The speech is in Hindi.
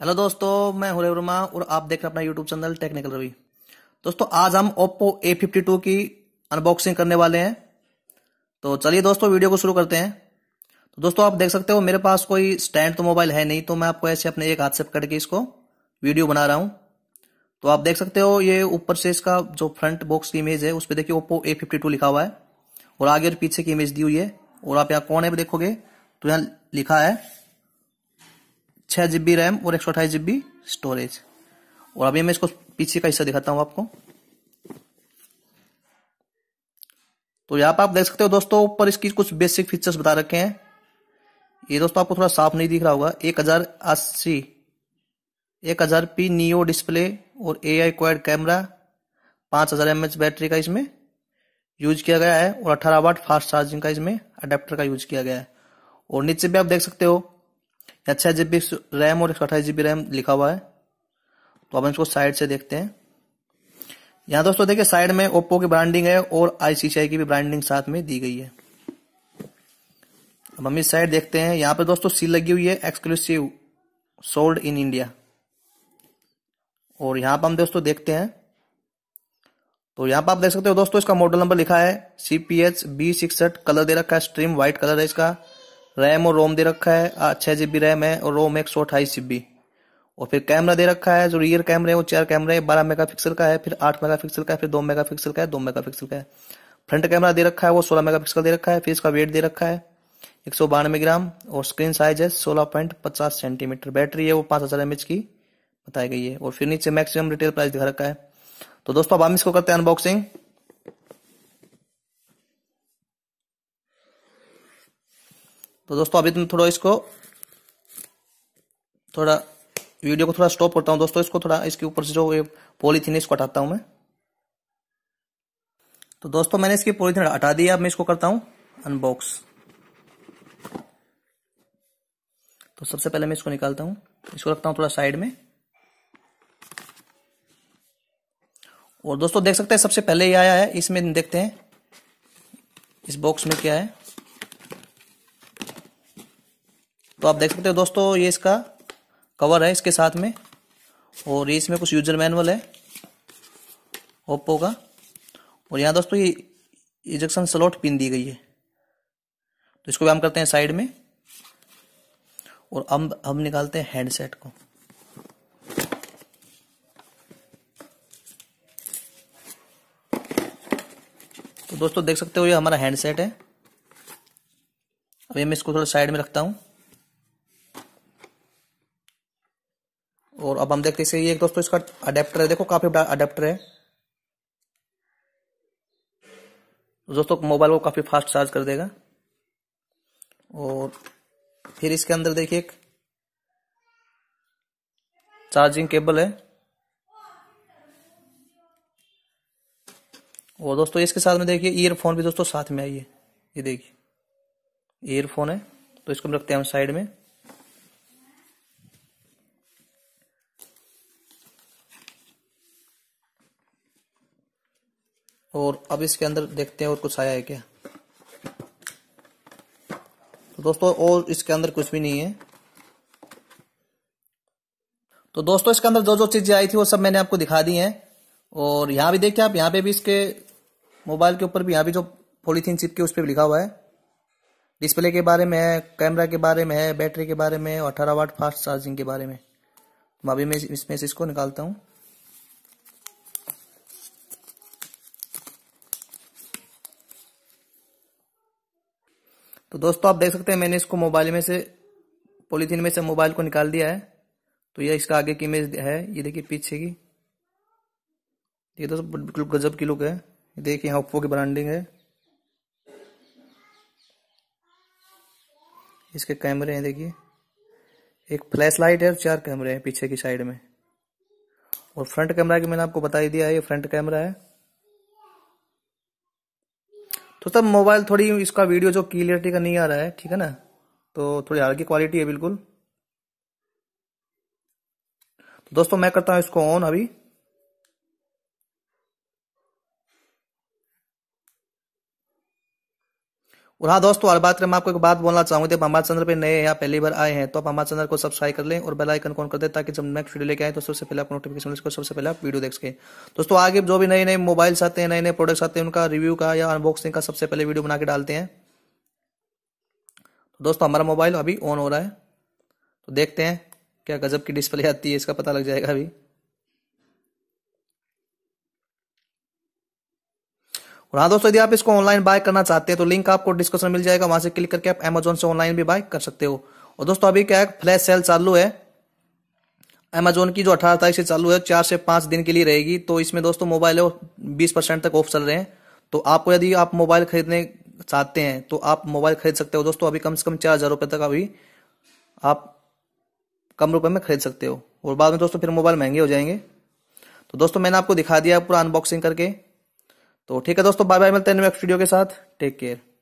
हेलो दोस्तों मैं हुरे वर्मा और आप देख रहे हैं अपना यूट्यूब चैनल टेक्निकल रवि दोस्तों आज हम ओप्पो ए फिफ्टी टू की अनबॉक्सिंग करने वाले हैं तो चलिए दोस्तों वीडियो को शुरू करते हैं तो दोस्तों आप देख सकते हो मेरे पास कोई स्टैंड तो मोबाइल है नहीं तो मैं आपको ऐसे अपने एक हाथ से पकड़ के इसको वीडियो बना रहा हूँ तो आप देख सकते हो ये ऊपर से इसका जो फ्रंट बॉक्स की इमेज है उस पर देखिए ओप्पो ए फिफ्टी टू लिखा हुआ है और आगे और पीछे की इमेज दी हुई है और आप यहाँ कौन है देखोगे तो यहाँ लिखा है छः जी बी रैम और एक सौ अठाईस जी बी स्टोरेज और अभी मैं इसको पीछे का हिस्सा दिखाता हूँ आपको तो यहाँ पर आप देख सकते हो दोस्तों ऊपर इसकी कुछ बेसिक फीचर्स बता रखे हैं ये दोस्तों आपको थोड़ा साफ नहीं दिख रहा होगा एक हजार अस्सी एक हजार पी नियो डिस्प्ले और ए आई क्वाइड कैमरा पांच हजार एम एच बैटरी का इसमें यूज किया गया है और अठारह वाट फास्ट चार्जिंग का इसमें अडेप्टर का यूज किया गया है और नीचे भी आप देख सकते हो या जब भी रैम और एक सौ रैम लिखा हुआ है तो अपन इसको साइड से देखते हैं यहाँ दोस्तों देखिए साइड में ओप्पो की ब्रांडिंग है और आईसीसीआई की भी ब्रांडिंग साथ में दी गई है अब हम इस साइड देखते हैं यहाँ पे दोस्तों सील लगी हुई है एक्सक्लूसिव सोल्ड इन इंडिया और यहाँ पर हम दोस्तों देखते हैं तो यहाँ पर आप देख सकते हो दोस्तों इसका मॉडल नंबर लिखा है सी बी सिक्सठ कलर दे रखा है स्ट्रीम व्हाइट कलर है इसका रैम और रोम दे रखा है छः जी बी रैम है और रोम एक सौ अट्ठाईस जी बी और फिर कैमरा दे रखा है जो रियर कैमरा है वो चार कैमरा है बारह मेगा पिक्सल का है फिर आठ मेगा पिक्सल का है फिर दो मेगा पिक्सल का है दो मेगा पिक्सल का है फ्रंट कैमरा दे रखा है वो सोलह मेगा पिक्सल दे रखा है फिर इसका वेट दे रखा है एक सौ बानवे ग्राम और स्क्रीन साइज है सोलह पॉइंट पचास सेंटीमीटर बैटरी है वो पाँच हज़ार एमएच की बताई गई है और फिर नीचे मैक्सिमम रिटेल प्राइस दिखा रखा है तो दोस्तों अब हम इसको करते हैं अनबॉक्सिंग तो दोस्तों अभी तुम तो थोड़ा इसको थोड़ा वीडियो को थोड़ा स्टॉप करता हूँ दोस्तों इसको थोड़ा इसके ऊपर से जो ये पॉलीथीन है इसको हटाता हूँ मैं तो दोस्तों मैंने इसकी पॉलीथीन हटा दी अब मैं इसको करता हूँ अनबॉक्स तो सबसे पहले मैं इसको निकालता हूँ इसको रखता हूँ थोड़ा साइड में और दोस्तों देख सकते हैं सबसे पहले ये आया है इसमें देखते हैं इस बॉक्स में क्या है तो आप देख सकते हो दोस्तों ये इसका कवर है इसके साथ में और ये इसमें कुछ यूजर मैनुअल है ओप्पो का और यहाँ दोस्तों ये इजेक्शन स्लॉट पिन दी गई है तो इसको भी हम करते हैं साइड में और हम हम निकालते हैं हैंडसेट को तो दोस्तों देख सकते हो ये हमारा हैंडसेट है अभी मैं इसको थोड़ा साइड में रखता हूँ और अब हम देखते हैं ये दोस्तों इसका अडेप्टर है देखो काफी बड़ा अडेप्टर है दोस्तों मोबाइल को काफी फास्ट चार्ज कर देगा और फिर इसके अंदर देखिए एक चार्जिंग केबल है और दोस्तों इसके साथ में देखिए ईयरफोन भी दोस्तों साथ में आई है ये देखिए ईयरफोन है तो इसको हम रखते हैं हम साइड में और अब इसके अंदर देखते हैं और कुछ आया है क्या तो दोस्तों और इसके अंदर कुछ भी नहीं है तो दोस्तों इसके अंदर जो जो चीजें आई थी वो सब मैंने आपको दिखा दी हैं और यहां भी देखिए आप यहाँ पे भी इसके मोबाइल के ऊपर भी यहाँ भी जो पॉलीथीन चिपके उस पर भी लिखा हुआ है डिस्प्ले के बारे में है कैमरा के बारे में है बैटरी के बारे में और अठारह वाट फास्ट चार्जिंग के बारे में तो अभी मैं इसमें से इसको निकालता हूँ तो दोस्तों आप देख सकते हैं मैंने इसको मोबाइल में से पॉलीथीन में से मोबाइल को निकाल दिया है तो यह इसका आगे की इमेज है ये देखिए पीछे की ये दोस्तों बिल्कुल गजब की लुक है देखिए यहाँ ओप्पो की ब्रांडिंग है इसके कैमरे हैं देखिए एक फ्लैश लाइट है और चार कैमरे हैं पीछे की साइड में और फ्रंट कैमरा की मैंने आपको बता ही दिया है ये फ्रंट कैमरा है तो सब मोबाइल थोड़ी इसका वीडियो जो क्लियरिटी का नहीं आ रहा है ठीक है ना तो थोड़ी हल्की क्वालिटी है बिल्कुल तो दोस्तों मैं करता हूँ इसको ऑन अभी और हाँ दोस्तों हर बात करें मैं आपको एक बात बोलना चाहूंगी जब हमारे चैनल पे नए या पहली बार आए हैं तो आप हमारे चैनल को सब्सक्राइब कर लें और बेल आइकन कौन कर दें ताकि जब नेक्स्ट वीडियो लेके आए तो सबसे पहले आप नोटिफिकेशन को सबसे पहले आप वीडियो देख सकें दोस्तों आगे जो भी नए नए मोबाइल्स आते हैं नए नए प्रोडक्ट्स आते हैं उनका रिव्यू का या अनबॉक्सिंग का सबसे पहले वीडियो बना के डालते हैं तो दोस्तों हमारा मोबाइल अभी ऑन हो रहा है तो देखते हैं क्या गजब की डिस्प्ले आती है इसका पता लग जाएगा अभी और हाँ दोस्तों यदि आप इसको ऑनलाइन बाय करना चाहते हैं तो लिंक आपको डिस्क्रिप्शन मिल जाएगा वहां से क्लिक करके आप अमेजोन से ऑनलाइन भी बाय कर सकते हो और दोस्तों अभी क्या है फ्लैश सेल चालू है अमेजोन की जो अठारह तारीख से चालू है चार से पांच दिन के लिए रहेगी तो इसमें दोस्तों मोबाइल बीस परसेंट तक ऑफ चल रहे हैं तो आपको यदि आप मोबाइल खरीदने चाहते हैं तो आप मोबाइल खरीद सकते हो दोस्तों अभी कम से कम चार हज़ार रुपए तक अभी आप कम रुपए में खरीद सकते हो और बाद में दोस्तों फिर मोबाइल महंगे हो जाएंगे तो दोस्तों मैंने आपको दिखा दिया पूरा अनबॉक्सिंग करके तो ठीक है दोस्तों बाय बाय मिलते हैं नेक्स्ट वीडियो के साथ टेक केयर